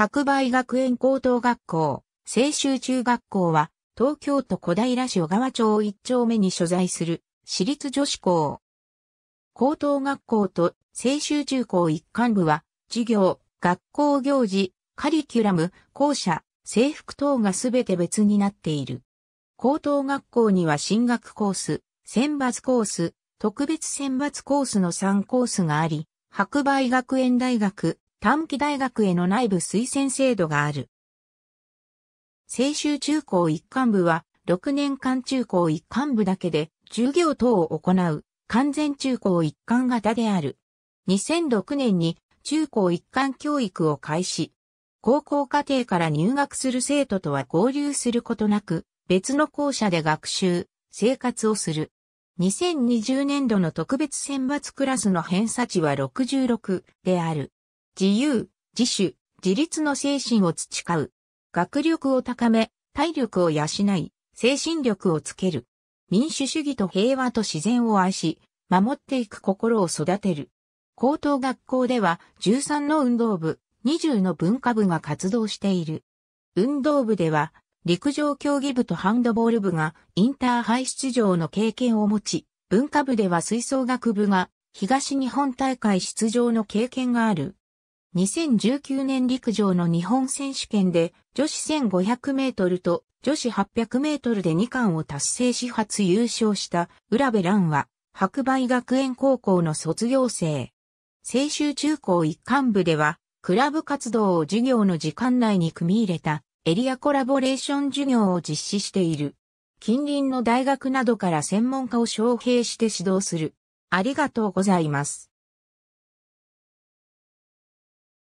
白梅学園高等学校、青州中学校は、東京都小平市小川町一丁目に所在する、私立女子校。高等学校と青州中高一貫部は、授業、学校行事、カリキュラム、校舎、制服等がすべて別になっている。高等学校には進学コース、選抜コース、特別選抜コースの3コースがあり、白梅学園大学、短期大学への内部推薦制度がある。青州中高一貫部は、6年間中高一貫部だけで、授業等を行う、完全中高一貫型である。2006年に中高一貫教育を開始。高校課程から入学する生徒とは合流することなく、別の校舎で学習、生活をする。2020年度の特別選抜クラスの偏差値は66である。自由、自主、自立の精神を培う。学力を高め、体力を養い、精神力をつける。民主主義と平和と自然を愛し、守っていく心を育てる。高等学校では13の運動部、20の文化部が活動している。運動部では、陸上競技部とハンドボール部がインターハイ出場の経験を持ち、文化部では吹奏楽部が東日本大会出場の経験がある2019年陸上の日本選手権で女子1500メートルと女子800メートルで2冠を達成し初優勝した浦部蘭は白梅学園高校の卒業生。青州中高一貫部ではクラブ活動を授業の時間内に組み入れたエリアコラボレーション授業を実施している。近隣の大学などから専門家を招聘して指導する。ありがとうございます。